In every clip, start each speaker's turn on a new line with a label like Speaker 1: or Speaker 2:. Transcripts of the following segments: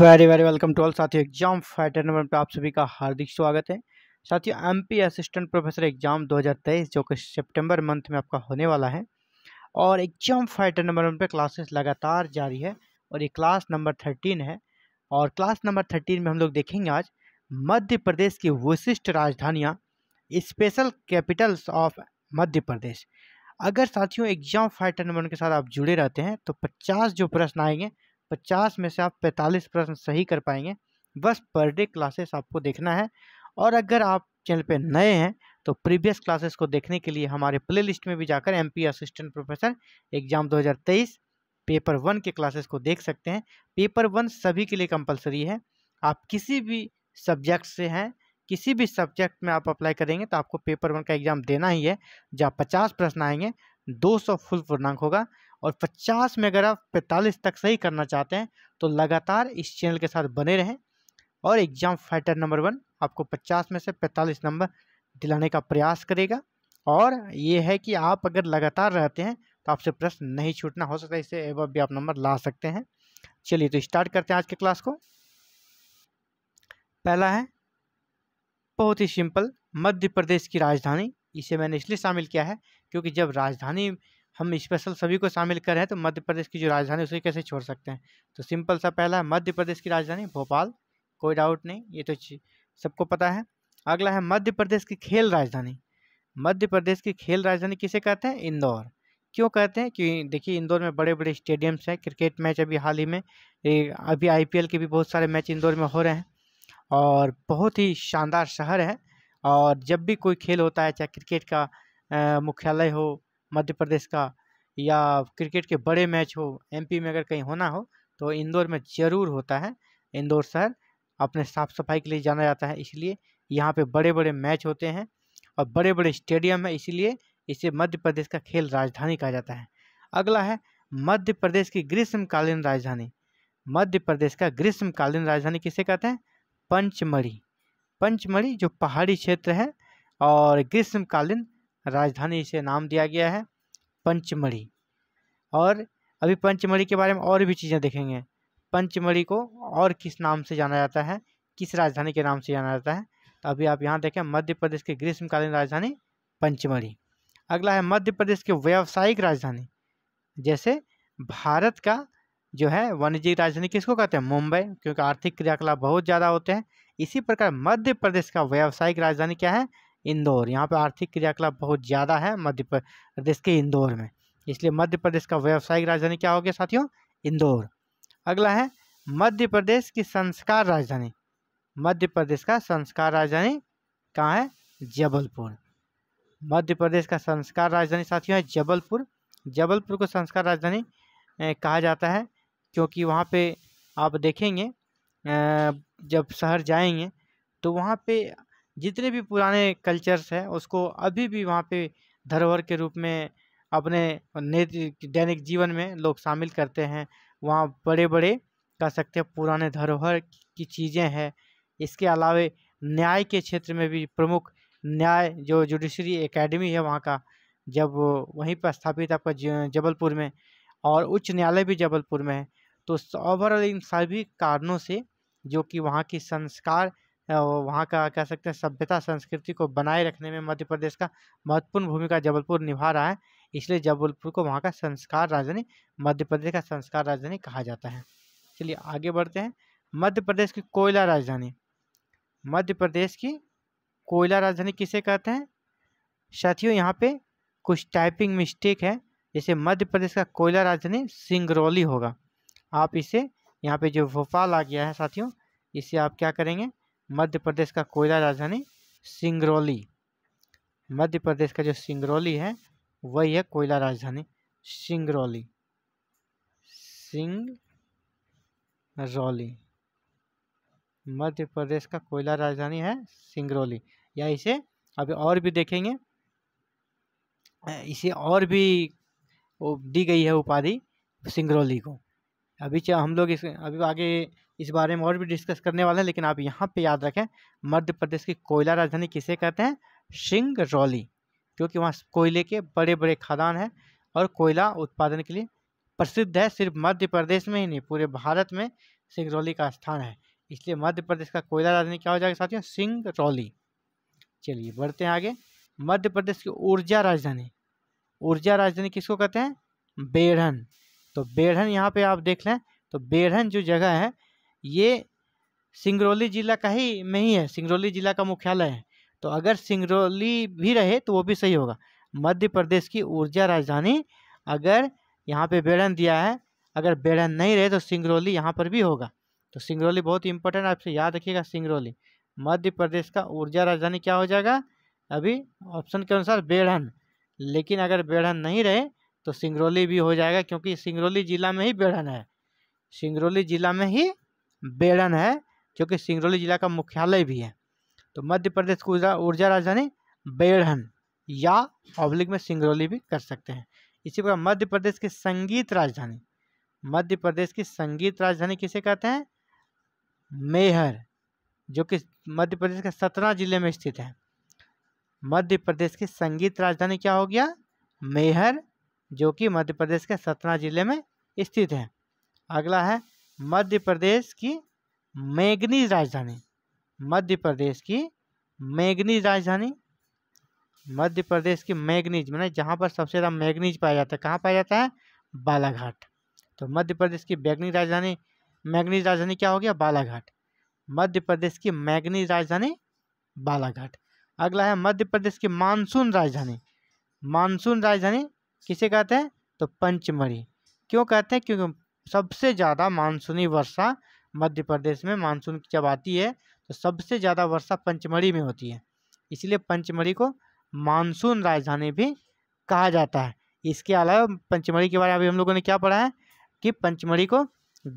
Speaker 1: very very welcome to all साथियों exam fighter number पर आप सभी का हार्दिक स्वागत है साथियों एमपी असिस्टेंट प्रोफेसर एग्जाम 2023 जो कि सितंबर मंथ में आपका होने वाला है और एग्जाम फाइटर नंबर वन पर क्लासेस लगातार जारी है और ये क्लास नंबर थर्टीन है और क्लास नंबर थर्टीन में हम लोग देखेंगे आज मध्य प्रदेश की विशिष्ट राजधानियाँ special capitals of Madhya Pradesh अगर साथियों एग्जाम फाइटर नंबर के साथ आप जुड़े रहते हैं तो पचास जो प्रश्न आएंगे पचास में से आप पैंतालीस प्रश्न सही कर पाएंगे बस पर डे क्लासेस आपको देखना है और अगर आप चैनल पे नए हैं तो प्रीवियस क्लासेस को देखने के लिए हमारे प्लेलिस्ट में भी जाकर MP assistant professor exam 2023 paper one के क्लासेस को देख सकते हैं पेपर वन सभी के लिए कंपलसरी है आप किसी भी सब्जेक्ट से हैं किसी भी सब्जेक्ट में आप अप्लाई करेंगे तो आपको पेपर वन का एग्ज़ाम देना ही है जहाँ पचास प्रश्न आएंगे दो सौ फुल पूर्णांक होगा और 50 में अगर आप पैंतालीस तक सही करना चाहते हैं तो लगातार इस चैनल के साथ बने रहें और एग्ज़ाम फाइटर नंबर वन आपको 50 में से 45 नंबर दिलाने का प्रयास करेगा और ये है कि आप अगर लगातार रहते हैं तो आपसे प्रश्न नहीं छूटना हो सकता है इससे एवं भी आप नंबर ला सकते हैं चलिए तो स्टार्ट करते हैं आज के क्लास को पहला है बहुत ही सिंपल मध्य प्रदेश की राजधानी इसे मैंने इसलिए शामिल किया है क्योंकि जब राजधानी हम स्पेशल सभी को शामिल कर रहे हैं तो मध्य प्रदेश की जो राजधानी उसे कैसे छोड़ सकते हैं तो सिंपल सा पहला है मध्य प्रदेश की राजधानी भोपाल कोई डाउट नहीं ये तो सबको पता है अगला है मध्य प्रदेश की खेल राजधानी मध्य प्रदेश की खेल राजधानी किसे कहते हैं इंदौर क्यों कहते हैं कि देखिए इंदौर में बड़े बड़े स्टेडियम्स हैं क्रिकेट मैच अभी हाल ही में अभी आईपीएल के भी बहुत सारे मैच इंदौर में हो रहे हैं और बहुत ही शानदार शहर है और जब भी कोई खेल होता है चाहे क्रिकेट का मुख्यालय हो मध्य प्रदेश का या क्रिकेट के बड़े मैच हो एमपी में अगर कहीं होना हो तो इंदौर में ज़रूर होता है इंदौर शहर अपने साफ़ सफाई के लिए जाना जाता है इसलिए यहाँ पे बड़े बड़े मैच होते हैं और बड़े बड़े स्टेडियम है इसीलिए इसे मध्य प्रदेश का खेल राजधानी कहा जाता है अगला है मध्य प्रदेश की ग्रीष्मकालीन राजधानी मध्य प्रदेश का ग्रीष्मकालीन राजधानी किसे कहते हैं पंचमढ़ी पंचमढ़ी जो पहाड़ी क्षेत्र है और ग्रीष्मकालीन राजधानी इसे नाम दिया गया है पंचमढ़ी और अभी पंचमढ़ी के बारे में और भी चीज़ें देखेंगे पंचमढ़ी को और किस नाम से जाना जाता है किस राजधानी के नाम से जाना जाता है तो अभी आप यहाँ देखें मध्य प्रदेश की ग्रीष्मकालीन राजधानी पंचमढ़ी अगला है मध्य प्रदेश की व्यावसायिक राजधानी जैसे भारत का जो है वाणिज्यिक राजधानी किसको कहते हैं मुंबई क्योंकि आर्थिक क्रियाकलाप बहुत ज़्यादा होते हैं इसी प्रकार मध्य प्रदेश का व्यावसायिक राजधानी क्या है इंदौर यहाँ पर आर्थिक क्रियाकलाप बहुत ज़्यादा है मध्य प्रदेश के इंदौर में इसलिए मध्य प्रदेश का व्यावसायिक राजधानी क्या हो गया साथियों इंदौर अगला है मध्य प्रदेश की संस्कार राजधानी मध्य प्रदेश का संस्कार राजधानी कहाँ है जबलपुर मध्य प्रदेश का संस्कार राजधानी साथियों है जबलपुर जबलपुर को संस्कार राजधानी कहा जाता है क्योंकि वहाँ पे आप देखेंगे जब शहर जाएंगे तो वहाँ पे जितने भी पुराने कल्चर्स हैं उसको अभी भी वहाँ पे धरोहर के रूप में अपने दैनिक जीवन में लोग शामिल करते हैं वहाँ बड़े बड़े कह सकते हैं पुराने धरोहर की चीज़ें हैं इसके अलावा न्याय के क्षेत्र में भी प्रमुख न्याय जो जुडिशरी एकेडमी है वहाँ का जब वहीं पर स्थापित आपका जबलपुर में और उच्च न्यायालय भी जबलपुर में है तो ओवरऑल इन सभी कारणों से जो कि वहाँ की संस्कार वहाँ का कह सकते हैं सभ्यता संस्कृति को बनाए रखने में मध्य प्रदेश का महत्वपूर्ण भूमिका जबलपुर निभा रहा है इसलिए जबलपुर को वहाँ का संस्कार राजधानी मध्य प्रदेश का संस्कार राजधानी कहा जाता है चलिए आगे बढ़ते हैं मध्य प्रदेश की कोयला राजधानी मध्य प्रदेश की कोयला राजधानी किसे कहते हैं साथियों यहाँ पे कुछ टाइपिंग मिस्टेक है जैसे मध्य प्रदेश का कोयला राजधानी सिंगरौली होगा आप इसे यहाँ पे जो भोपाल आ गया है साथियों इसे आप क्या करेंगे मध्य प्रदेश का कोयला राजधानी सिंगरौली मध्य प्रदेश का जो सिंगरौली है वही है कोयला राजधानी सिंगरौली सिंगरौली मध्य प्रदेश का कोयला राजधानी है सिंगरौली या इसे अभी और भी देखेंगे इसे और भी दी गई है उपाधि सिंगरौली को अभी हम लोग इस अभी आगे इस बारे में और भी डिस्कस करने वाले हैं लेकिन आप यहाँ पे याद रखें मध्य प्रदेश की कोयला राजधानी किसे कहते हैं सिंगरौली क्योंकि वहाँ कोयले के बड़े बड़े खदान हैं और कोयला उत्पादन के लिए प्रसिद्ध है सिर्फ मध्य प्रदेश में ही नहीं पूरे भारत में सिंगरौली का स्थान है इसलिए मध्य प्रदेश का कोयला राजधानी क्या हो जाएगा साथियों सिंगरौली चलिए बढ़ते हैं आगे मध्य प्रदेश की ऊर्जा राजधानी ऊर्जा राजधानी किसको कहते हैं बेढ़न तो बेढ़न यहाँ पे आप देख लें तो बेढ़न जो जगह है ये सिंगरौली जिला का ही में ही है सिंगरौली जिला का मुख्यालय है तो अगर सिंगरौली भी रहे तो वो भी सही होगा मध्य प्रदेश की ऊर्जा राजधानी अगर यहाँ पे बेड़न दिया है अगर बेड़न नहीं रहे तो सिंगरौली यहाँ पर भी होगा तो सिंगरौली बहुत इंपॉर्टेंट आपसे याद रखिएगा सिंगरौली मध्य प्रदेश का ऊर्जा राजधानी क्या हो जाएगा अभी ऑप्शन के अनुसार बेड़न लेकिन अगर बेड़न नहीं रहे तो सिंगरौली भी हो जाएगा क्योंकि सिंगरौली जिला में ही बेड़न है सिंगरौली जिला में ही बेड़न है जो कि सिंगरौली जिला का मुख्यालय भी है तो मध्य प्रदेश की ऊर्जा ऊर्जा राजधानी बेड़न या पब्लिक में सिंगरौली भी कर सकते हैं इसी प्रकार मध्य प्रदेश की संगीत राजधानी मध्य प्रदेश की संगीत राजधानी किसे कहते हैं मेहर जो कि मध्य प्रदेश के सतना जिले में स्थित है मध्य प्रदेश की संगीत राजधानी क्या हो गया मेहर जो कि मध्य प्रदेश के सतना जिले में स्थित है अगला है मध्य प्रदेश की मैगनी राजधानी मध्य प्रदेश की मैगनीज राजधानी मध्य प्रदेश की मैगनीज मैंने जहाँ पर सबसे ज़्यादा मैगनीज पाया जाता है कहाँ पाया जाता है बालाघाट तो मध्य प्रदेश की बैगनी राजधानी मैगनीज राजधानी क्या हो गया बालाघाट मध्य प्रदेश की मैगनीज राजधानी बालाघाट अगला है मध्य प्रदेश की मानसून राजधानी मानसून राजधानी किसे कहते हैं तो पंचमढ़ी क्यों कहते हैं क्योंकि सबसे ज़्यादा मानसूनी वर्षा मध्य प्रदेश में मानसून जब आती है तो सबसे ज़्यादा वर्षा पंचमढ़ी में होती है इसलिए पंचमढ़ी को मानसून राजधानी भी कहा जाता है इसके अलावा पंचमढ़ी के बारे में अभी हम लोगों ने क्या पढ़ा है कि पंचमढ़ी को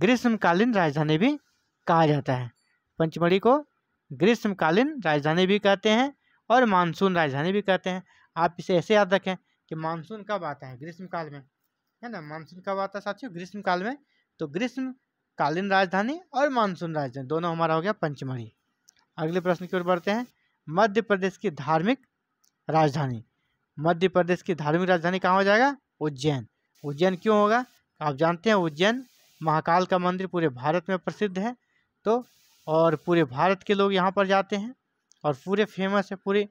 Speaker 1: ग्रीष्मकालीन राजधानी भी कहा जाता है पंचमढ़ी को ग्रीष्मकालीन राजधानी भी कहते हैं और मानसून राजधानी भी कहते हैं आप इसे ऐसे याद रखें कि मानसून कब आता है ग्रीष्मकाल में है ना मानसून कब आता साथियों ग्रीष्म काल में तो ग्रीष्म कालीन राजधानी और मानसून राजधानी दोनों हमारा हो गया पंचमढ़ी अगले प्रश्न की ओर बढ़ते हैं मध्य प्रदेश की धार्मिक राजधानी मध्य प्रदेश की धार्मिक राजधानी कहाँ हो जाएगा उज्जैन उज्जैन क्यों होगा आप जानते हैं उज्जैन महाकाल का मंदिर पूरे भारत में प्रसिद्ध है तो और पूरे भारत के लोग यहाँ पर जाते हैं और पूरे फेमस है पूरे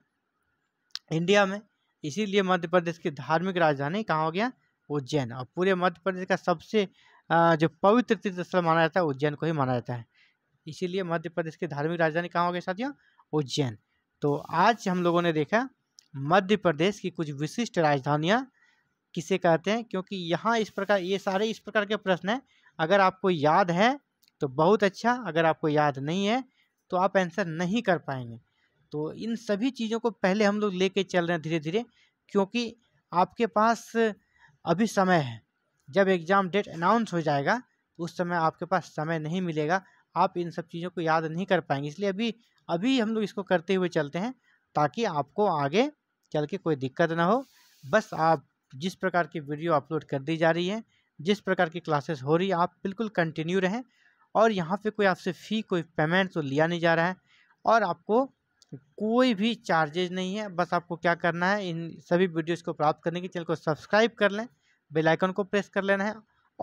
Speaker 1: इंडिया में इसीलिए मध्य प्रदेश की धार्मिक राजधानी कहाँ हो गया उज्जैन और पूरे मध्य प्रदेश का सबसे जो पवित्र तीर्थ स्थल माना जाता है उज्जैन को ही माना जाता है इसीलिए मध्य प्रदेश की धार्मिक राजधानी कहाँ हो गई साथियों उज्जैन तो आज हम लोगों ने देखा मध्य प्रदेश की कुछ विशिष्ट राजधानियाँ किसे कहते हैं क्योंकि यहाँ इस प्रकार ये सारे इस प्रकार के प्रश्न हैं अगर आपको याद है तो बहुत अच्छा अगर आपको याद नहीं है तो आप आंसर नहीं कर पाएंगे तो इन सभी चीज़ों को पहले हम लोग लेके चल रहे हैं धीरे धीरे क्योंकि आपके पास अभी समय है जब एग्ज़ाम डेट अनाउंस हो जाएगा उस समय आपके पास समय नहीं मिलेगा आप इन सब चीज़ों को याद नहीं कर पाएंगे इसलिए अभी अभी हम लोग इसको करते हुए चलते हैं ताकि आपको आगे चल के कोई दिक्कत ना हो बस आप जिस प्रकार की वीडियो अपलोड कर दी जा रही है जिस प्रकार की क्लासेस हो रही है आप बिल्कुल कंटिन्यू रहें और यहाँ पे कोई आपसे फ़ी कोई पेमेंट तो लिया नहीं जा रहा है और आपको कोई भी चार्जेज नहीं है बस आपको क्या करना है इन सभी वीडियोज़ को प्राप्त करने के चैनल को सब्सक्राइब कर लें बेल आइकन को प्रेस कर लेना है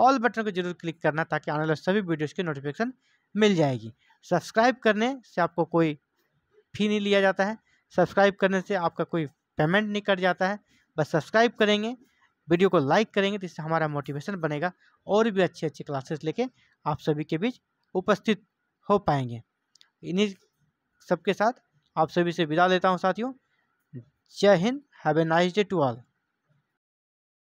Speaker 1: ऑल बटन को जरूर क्लिक करना ताकि आने वाले सभी वीडियोस की नोटिफिकेशन मिल जाएगी सब्सक्राइब करने से आपको कोई फ़ी नहीं लिया जाता है सब्सक्राइब करने से आपका कोई पेमेंट नहीं कट जाता है बस सब्सक्राइब करेंगे वीडियो को लाइक करेंगे तो इससे हमारा मोटिवेशन बनेगा और भी अच्छी अच्छी क्लासेस लेके आप सभी के बीच उपस्थित हो पाएंगे इन्हीं सबके साथ आप सभी से विदा लेता हूँ साथियों जय हिंद have a nice day to all